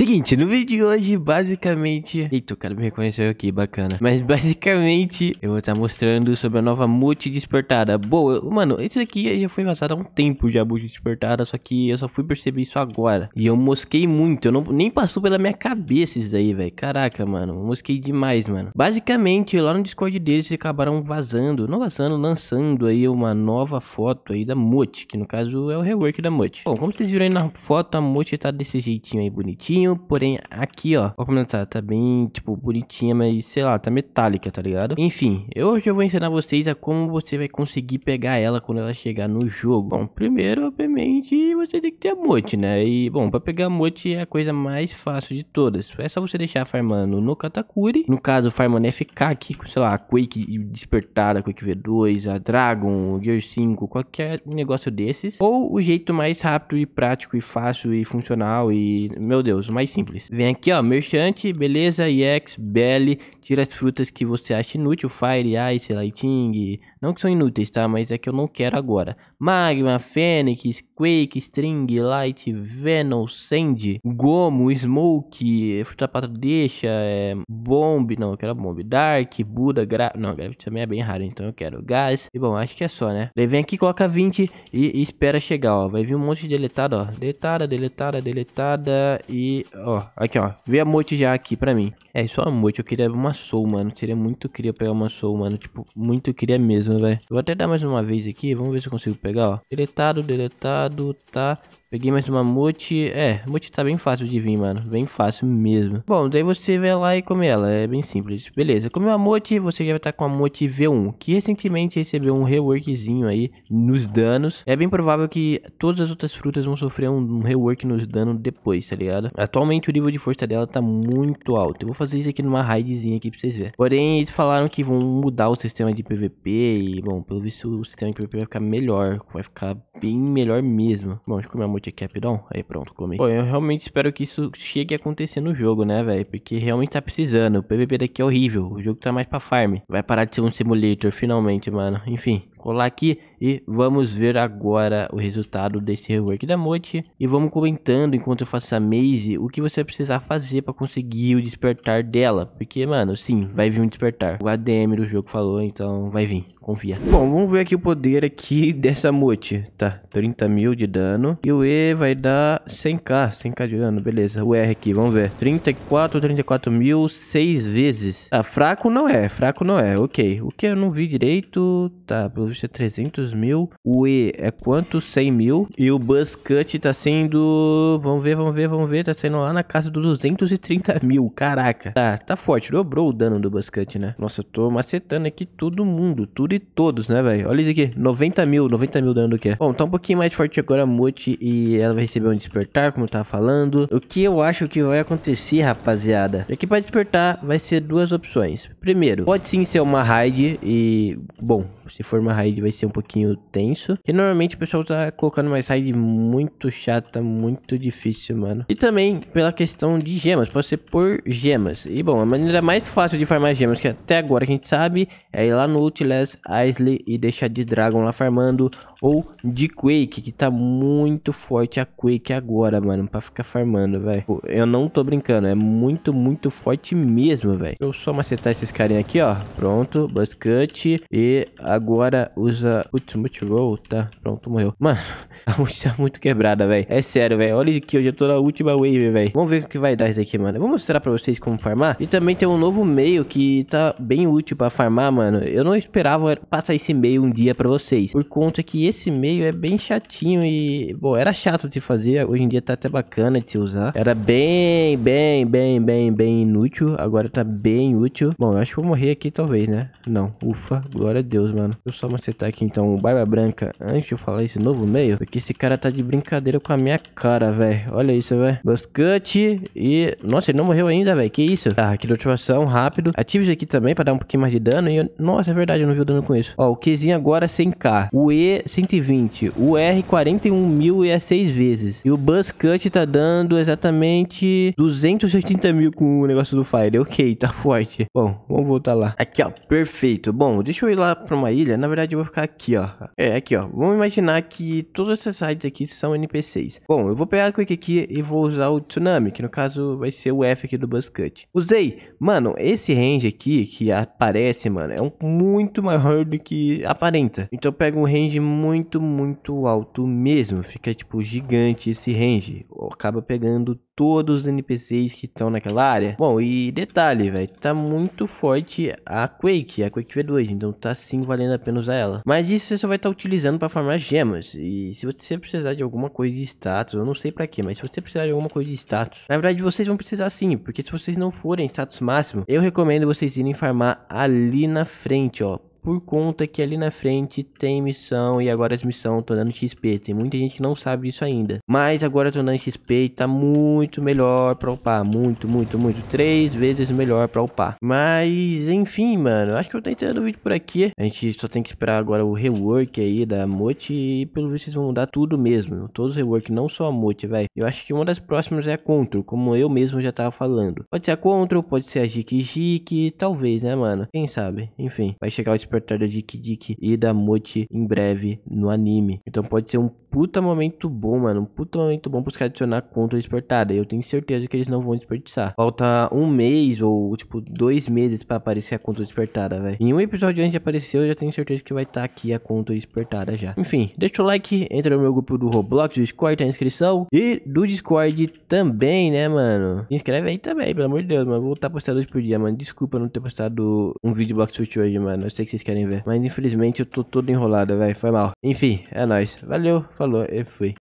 Seguinte, no vídeo de hoje, basicamente... Eita, o cara me reconheceu aqui, bacana. Mas basicamente, eu vou estar tá mostrando sobre a nova multi despertada. Boa, mano, esse aqui já foi vazado há um tempo já, multi despertada, só que eu só fui perceber isso agora. E eu mosquei muito, eu não, nem passou pela minha cabeça isso daí, velho. Caraca, mano, eu mosquei demais, mano. Basicamente, lá no Discord deles, eles acabaram vazando, não vazando, lançando aí uma nova foto aí da multi, que no caso é o rework da multi. Bom, como vocês viram aí na foto, a multi tá desse jeitinho aí, bonitinho porém aqui, ó, ó como tá, tá bem, tipo, bonitinha, mas sei lá, tá metálica, tá ligado? Enfim, hoje eu vou ensinar vocês a como você vai conseguir pegar ela quando ela chegar no jogo. Bom, primeiro, obviamente, você tem que ter a mote, né? E, bom, pra pegar a mote é a coisa mais fácil de todas. É só você deixar farmando no Katakuri, no caso, farmando FK aqui, sei lá, a Quake Despertada, Quake V2, a Dragon, o Gear 5, qualquer negócio desses. Ou o jeito mais rápido e prático e fácil e funcional e, meu Deus, mais mais simples. Uhum. Vem aqui, ó, Merchante, beleza, EX, Belly, tira as frutas que você acha inútil, Fire, Ice, Lighting, não que são inúteis, tá, mas é que eu não quero agora. Magma, Fênix, Quake, String, Light, Venom, Sand, Gomo, Smoke, é Fruta Pata Deixa, é, Bomb, não, eu quero Bomb, Dark, Buda, Gra... Não, Gravity também é bem raro, então eu quero Gás. E bom, acho que é só, né? vem aqui, coloca 20 e, e espera chegar, ó. Vai vir um monte de deletado, ó. Deletada, deletada, deletada e ó, aqui ó, vê a Mote já aqui pra mim. É, só a Mote, eu queria uma Soul, mano. Seria muito queria pegar uma Soul, mano. Tipo, muito queria mesmo, velho. Vou até dar mais uma vez aqui, vamos ver se eu consigo pegar, ó. Deletado, deletado, tá. Peguei mais uma mamute. É, mamute tá bem fácil de vir, mano. Bem fácil mesmo. Bom, daí você vai lá e come ela. É bem simples. Beleza. comeu a mamute, você já vai estar tá com a mamute V1, que recentemente recebeu um reworkzinho aí nos danos. É bem provável que todas as outras frutas vão sofrer um rework nos danos depois, tá ligado? Atualmente o nível de força dela tá muito alto. Eu vou fazer isso aqui numa raidzinha aqui pra vocês verem. Porém, eles falaram que vão mudar o sistema de PVP e, bom, pelo visto o sistema de PVP vai ficar melhor. Vai ficar bem melhor mesmo. Bom, deixa eu comer a mamute aqui rapidão. Aí pronto, comi. Pô, eu realmente espero que isso chegue a acontecer no jogo, né, velho? Porque realmente tá precisando. O PVP daqui é horrível. O jogo tá mais pra farm. Vai parar de ser um simulator, finalmente, mano. Enfim, colar aqui e vamos ver agora o resultado desse rework da Mote. e vamos comentando enquanto eu faço a Maze o que você vai precisar fazer para conseguir o despertar dela, porque mano, sim, vai vir um despertar. O ADM do jogo falou, então vai vir, confia. Bom, vamos ver aqui o poder aqui dessa Mote. tá? 30 mil de dano e o E vai dar 100k, 100k de dano, beleza. O R aqui, vamos ver, 34, 34 mil, 6 vezes. Tá, fraco não é, fraco não é, ok. O que eu não vi direito, tá, pelo Boost é 300 mil, o E é quanto? 100 mil. E o Buzz Cut tá sendo. Vamos ver, vamos ver, vamos ver. Tá sendo lá na casa dos 230 mil. Caraca. Tá, tá forte. Dobrou o dano do Buzz Cut, né? Nossa, eu tô macetando aqui todo mundo. Tudo e todos, né, velho? Olha isso aqui. 90 mil, 90 mil dano do que é. Bom, tá um pouquinho mais forte agora a mute e ela vai receber um despertar, como eu tava falando. O que eu acho que vai acontecer, rapaziada? Aqui é pra despertar vai ser duas opções. Primeiro, pode sim ser uma raid e. Bom, se for uma raid vai ser um pouquinho tenso. e normalmente o pessoal tá colocando uma raid muito chata, muito difícil, mano. E também pela questão de gemas, pode ser por gemas. E bom, a maneira mais fácil de farmar gemas que até agora a gente sabe é ir lá no Outlast Isley e deixar de Dragon lá farmando ou de Quake, que tá muito forte a Quake agora, mano, pra ficar farmando, velho. Eu não tô brincando, é muito, muito forte mesmo, velho. Eu só macetar esses carinha aqui, ó. Pronto, Blast Cut. E agora usa Ultimate Roll, tá? Pronto, morreu. Mano, a ult tá muito quebrada, velho. É sério, velho. Olha aqui, eu já tô na última wave, velho. Vamos ver o que vai dar isso aqui, mano. Eu vou mostrar pra vocês como farmar. E também tem um novo meio que tá bem útil pra farmar, mano. Eu não esperava passar esse meio um dia pra vocês. Por conta que esse meio é bem chatinho e, bom, era chato de fazer, hoje em dia tá até bacana de se usar. Era bem, bem, bem, bem, bem inútil, agora tá bem útil. Bom, eu acho que vou morrer aqui talvez, né? Não, ufa, glória a Deus, mano. Deixa eu só macetar aqui então o Barba Branca antes de eu falar esse novo meio, porque esse cara tá de brincadeira com a minha cara, velho. Olha isso, velho. Buscante e... Nossa, ele não morreu ainda, velho, que isso? Tá, aqui de ativação, rápido. Ative isso aqui também pra dar um pouquinho mais de dano e... Eu... Nossa, é verdade, eu não vi o dano com isso. Ó, o Qzinho agora 100k, é o E 100 120. O r mil e é 6 vezes. E o Buzz Cut tá dando exatamente 280 mil com o negócio do Fire. Ok, tá forte. Bom, vamos voltar lá. Aqui, ó. Perfeito. Bom, deixa eu ir lá pra uma ilha. Na verdade, eu vou ficar aqui, ó. É, aqui, ó. Vamos imaginar que todos esses sites aqui são NPCs. Bom, eu vou pegar a Quick aqui e vou usar o Tsunami, que no caso vai ser o F aqui do Buzz Cut. Usei. Mano, esse range aqui que aparece, mano, é um muito maior do que aparenta. Então eu pego um range muito muito, muito alto mesmo. Fica tipo gigante esse range. Acaba pegando todos os NPCs que estão naquela área. Bom, e detalhe, velho, tá muito forte a Quake, a Quake V2, então tá sim valendo a pena usar ela. Mas isso você só vai estar tá utilizando para farmar gemas. E se você precisar de alguma coisa de status, eu não sei para quê, mas se você precisar de alguma coisa de status, na verdade vocês vão precisar sim, porque se vocês não forem status máximo, eu recomendo vocês irem farmar ali na frente, ó, por conta que ali na frente tem missão e agora as missões tornando XP. Tem muita gente que não sabe isso ainda. Mas agora tornando XP tá muito melhor pra upar. Muito, muito, muito. Três vezes melhor pra upar. Mas, enfim, mano. Acho que eu tô entrando o vídeo por aqui. A gente só tem que esperar agora o rework aí da Mote E pelo visto vocês vão mudar tudo mesmo. Todos os rework, não só a Mote, velho. Eu acho que uma das próximas é a Control, como eu mesmo já tava falando. Pode ser a Control, pode ser a Jiki Jiki. Talvez, né, mano? Quem sabe? Enfim, vai chegar o despertar da Dick Dick e da Mochi em breve no anime. Então pode ser um puta momento bom, mano. Um puta momento bom pros caras adicionar contra a despertada. Eu tenho certeza que eles não vão desperdiçar. Falta um mês ou, tipo, dois meses para aparecer a conta despertada, velho. Em um episódio antes de aparecer, eu já tenho certeza que vai estar tá aqui a conta despertada já. Enfim, deixa o like, entra no meu grupo do Roblox, do Discord, tá na inscrição. E do Discord também, né, mano? Se inscreve aí também, pelo amor de Deus, mano. Vou estar postando hoje por dia, mano. Desculpa não ter postado um vídeo Block Switch hoje, mano. Eu sei que vocês vocês querem ver. Mas infelizmente eu tô todo enrolado, velho. Foi mal. Enfim, é nóis. Valeu, falou e fui.